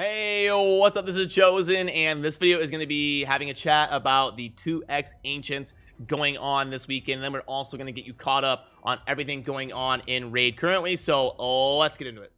Hey, what's up? This is Chosen, and this video is going to be having a chat about the 2X Ancients going on this weekend. And then we're also going to get you caught up on everything going on in Raid currently, so let's get into it.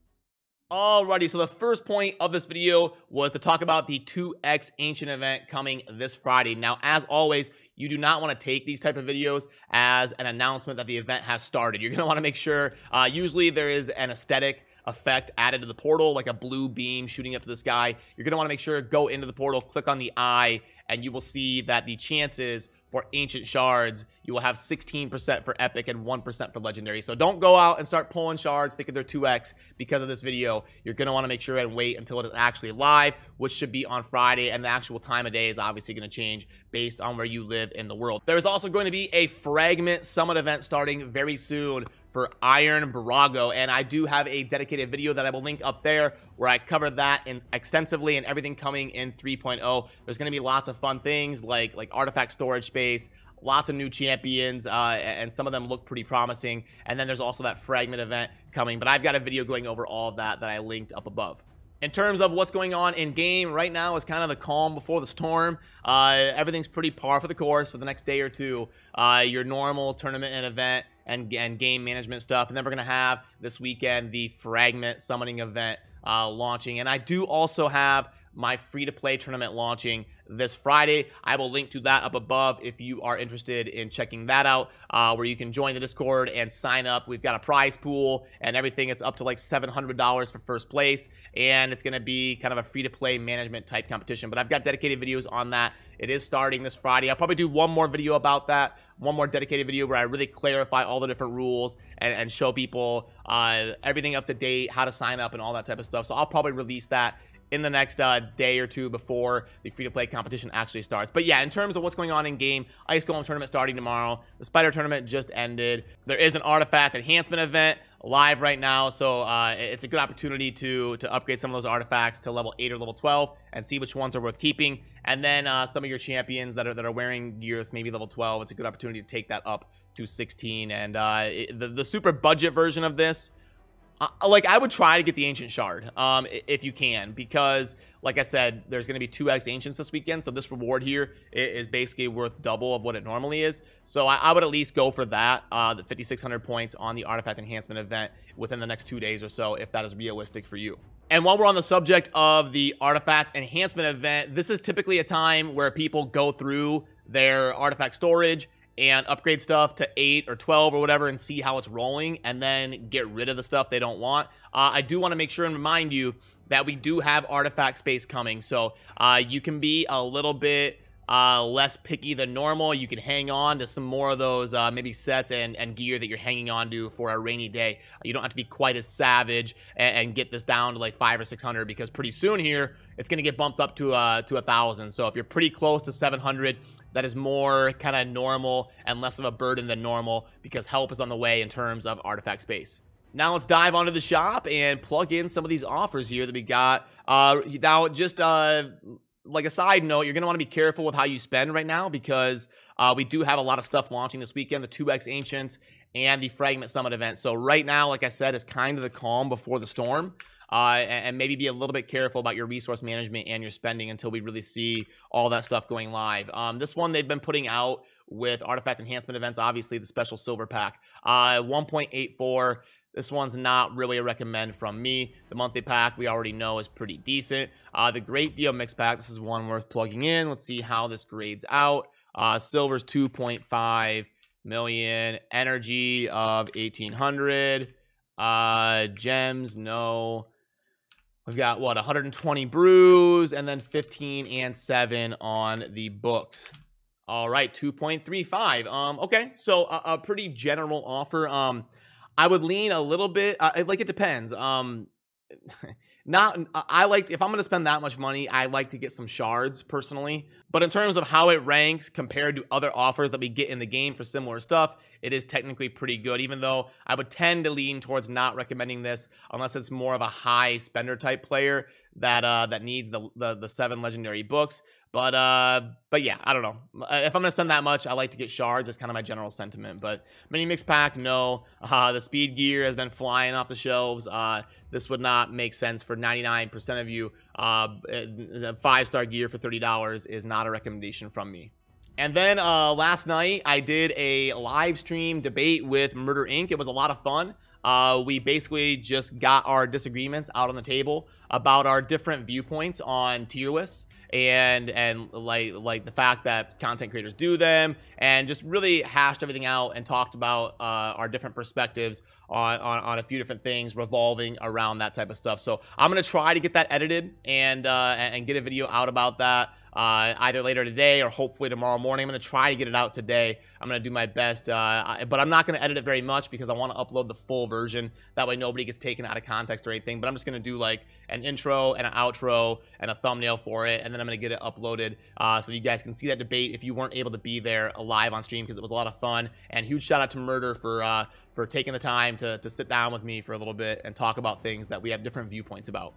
Alrighty, so the first point of this video was to talk about the 2X Ancient event coming this Friday. Now, as always, you do not want to take these type of videos as an announcement that the event has started. You're going to want to make sure, uh, usually there is an aesthetic effect added to the portal, like a blue beam shooting up to the sky, you're going to want to make sure to go into the portal, click on the eye, and you will see that the chances for ancient shards you will have 16% for epic and 1% for legendary. So don't go out and start pulling shards thinking they're 2x because of this video. You're going to want to make sure and wait until it is actually live, which should be on Friday. And the actual time of day is obviously going to change based on where you live in the world. There is also going to be a Fragment Summit event starting very soon for Iron Brago. And I do have a dedicated video that I will link up there where I cover that in extensively and everything coming in 3.0. There's going to be lots of fun things like like artifact storage space, lots of new champions, uh, and some of them look pretty promising. And then there's also that fragment event coming, but I've got a video going over all of that that I linked up above. In terms of what's going on in game right now is kind of the calm before the storm. Uh, everything's pretty par for the course for the next day or two. Uh, your normal tournament and event and, and game management stuff. And then we're going to have this weekend the Fragment Summoning event uh, launching. And I do also have my free to play tournament launching this Friday. I will link to that up above if you are interested in checking that out, uh, where you can join the Discord and sign up. We've got a prize pool and everything. It's up to like $700 for first place, and it's going to be kind of a free to play management type competition. But I've got dedicated videos on that. It is starting this Friday. I'll probably do one more video about that, one more dedicated video where I really clarify all the different rules and, and show people uh, everything up to date, how to sign up, and all that type of stuff. So I'll probably release that in the next uh, day or two before the free to play competition actually starts. But yeah, in terms of what's going on in game, Ice Golem tournament starting tomorrow. The Spider tournament just ended. There is an artifact enhancement event live right now, so uh, it's a good opportunity to to upgrade some of those artifacts to level eight or level twelve and see which ones are worth keeping. And then uh, some of your champions that are that are wearing gear that's maybe level twelve, it's a good opportunity to take that up to sixteen. And uh, it, the the super budget version of this uh, like I would try to get the ancient shard um, if you can, because like I said, there's going to be two X ancients this weekend. So this reward here is basically worth double of what it normally is. So I, I would at least go for that, uh, the 5,600 points on the artifact enhancement event within the next two days or so, if that is realistic for you. And while we're on the subject of the artifact enhancement event, this is typically a time where people go through their artifact storage and upgrade stuff to 8 or 12 or whatever and see how it's rolling and then get rid of the stuff they don't want. Uh, I do want to make sure and remind you that we do have artifact space coming. So uh, you can be a little bit uh, less picky than normal. You can hang on to some more of those uh, maybe sets and, and gear that you're hanging on to for a rainy day. Uh, you don't have to be quite as savage and, and get this down to like five or 600 because pretty soon here, it's going to get bumped up to uh, to a thousand. So if you're pretty close to 700, that is more kind of normal and less of a burden than normal because help is on the way in terms of artifact space. Now let's dive onto the shop and plug in some of these offers here that we got. Uh, now, just uh, like a side note, you're going to want to be careful with how you spend right now because uh, we do have a lot of stuff launching this weekend the 2x Ancients and the Fragment Summit event. So, right now, like I said, is kind of the calm before the storm. Uh, and, and, maybe be a little bit careful about your resource management and your spending until we really see all that stuff going live. Um, this one they've been putting out with artifact enhancement events, obviously the special silver pack, uh, 1.84 this one's not really a recommend from me. The monthly pack we already know is pretty decent. Uh, the great deal mix pack, this is one worth plugging in. Let's see how this grades out. Uh, silver's 2.5 million. Energy of 1800. Uh, gems, no. We've got what 120 brews and then 15 and 7 on the books. All right, 2.35. Um, okay, so a, a pretty general offer. Um, I would lean a little bit. Uh, like it depends. Um, not I like if I'm gonna spend that much money, I like to get some shards personally. But in terms of how it ranks compared to other offers that we get in the game for similar stuff, it is technically pretty good. Even though I would tend to lean towards not recommending this unless it's more of a high spender type player that uh, that needs the, the the seven legendary books. But uh, but yeah, I don't know. Uh, if I'm gonna spend that much, I like to get shards. That's kind of my general sentiment. But mini mix pack, no. Uh, the speed gear has been flying off the shelves. Uh, this would not make sense for 99% of you. Uh, uh five star gear for $30 is not a recommendation from me. And then uh, last night, I did a live stream debate with Murder Inc. It was a lot of fun. Uh, we basically just got our disagreements out on the table about our different viewpoints on tier lists and and like like the fact that content creators do them, and just really hashed everything out and talked about uh, our different perspectives on, on, on a few different things revolving around that type of stuff. So I'm gonna try to get that edited and uh, and get a video out about that uh, either later today or hopefully tomorrow morning. I'm going to try to get it out today. I'm going to do my best, uh, but I'm not going to edit it very much because I want to upload the full version. That way nobody gets taken out of context or anything, but I'm just going to do like an intro and an outro and a thumbnail for it, and then I'm going to get it uploaded uh, so you guys can see that debate if you weren't able to be there live on stream because it was a lot of fun. And huge shout out to Murder for, uh, for taking the time to, to sit down with me for a little bit and talk about things that we have different viewpoints about.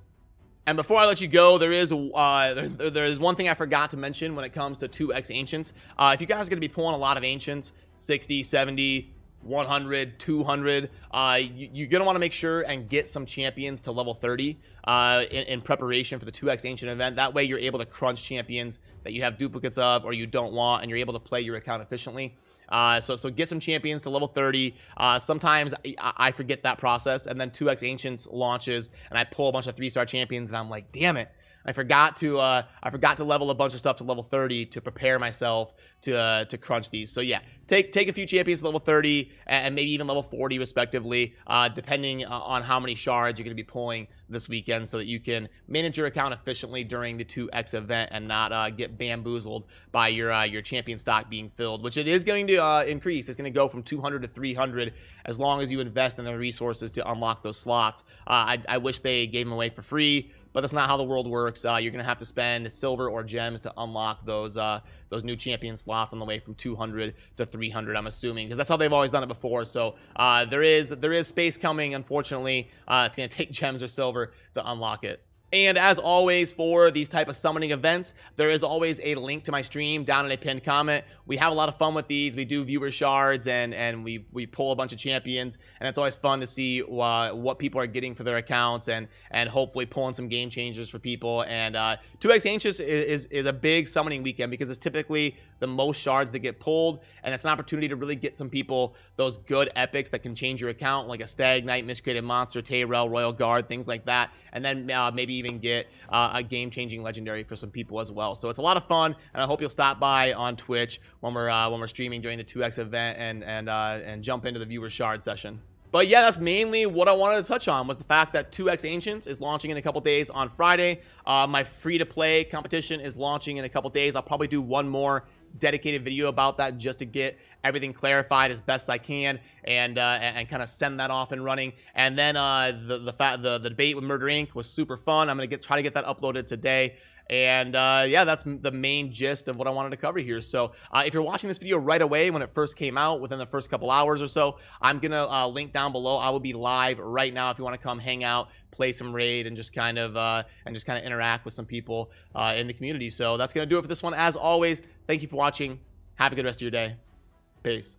And before I let you go, there is uh, there, there is one thing I forgot to mention when it comes to 2x Ancients. Uh, if you guys are going to be pulling a lot of Ancients, 60, 70, 100, 200, uh, you, are going to want to make sure and get some champions to level 30 uh, in, in, preparation for the 2x Ancient event. That way you're able to crunch champions that you have duplicates of or you don't want, and you're able to play your account efficiently. Uh, so, so get some champions to level 30. Uh, sometimes I, I, forget that process, and then 2x Ancients launches, and I pull a bunch of three-star champions, and I'm like, damn it, I forgot to uh, I forgot to level a bunch of stuff to level 30 to prepare myself to uh, to crunch these. So yeah, take take a few champions to level 30 and maybe even level 40 respectively, uh, depending uh, on how many shards you're going to be pulling this weekend, so that you can manage your account efficiently during the 2x event and not uh, get bamboozled by your uh, your champion stock being filled, which it is going to increase. It's going to go from 200 to 300 as long as you invest in the resources to unlock those slots. I, I wish they gave them away for free but that's not how the world works. Uh, you're gonna have to spend silver or gems to unlock those uh, those new champion slots on the way from 200 to 300. I'm assuming because that's how they've always done it before. So uh, there is there is space coming. Unfortunately, uh, it's gonna take gems or silver to unlock it. And as always, for these type of summoning events, there is always a link to my stream down in a pinned comment. We have a lot of fun with these. We do viewer shards and and we we pull a bunch of champions, and it's always fun to see uh, what people are getting for their accounts and and hopefully pulling some game changers for people. And uh, 2x Anxious is, is is a big summoning weekend because it's typically the most shards that get pulled, and it's an opportunity to really get some people those good epics that can change your account, like a Stag Knight, Miscreated Monster, Tayrell, Royal Guard, things like that, and then uh, maybe even get uh, a game-changing legendary for some people as well. So it's a lot of fun, and I hope you'll stop by on Twitch when we're uh, when we're streaming during the 2x event and and uh, and jump into the viewer shard session. But yeah, that's mainly what I wanted to touch on was the fact that 2X Ancients is launching in a couple days on Friday. Uh, my free-to-play competition is launching in a couple days. I'll probably do one more dedicated video about that just to get everything clarified as best I can and uh, and, kind of send that off and running. And then uh, the the, the the debate with Murder Inc was super fun. I'm gonna get try to get that uploaded today. And uh, yeah, that's the main gist of what I wanted to cover here. So uh, if you're watching this video right away when it first came out, within the first couple hours or so, I'm going to uh, link down below. I will be live right now if you want to come hang out, play some raid, and just kind of uh, and just kind of interact with some people uh, in the community. So that's going to do it for this one. As always, thank you for watching. Have a good rest of your day. Peace.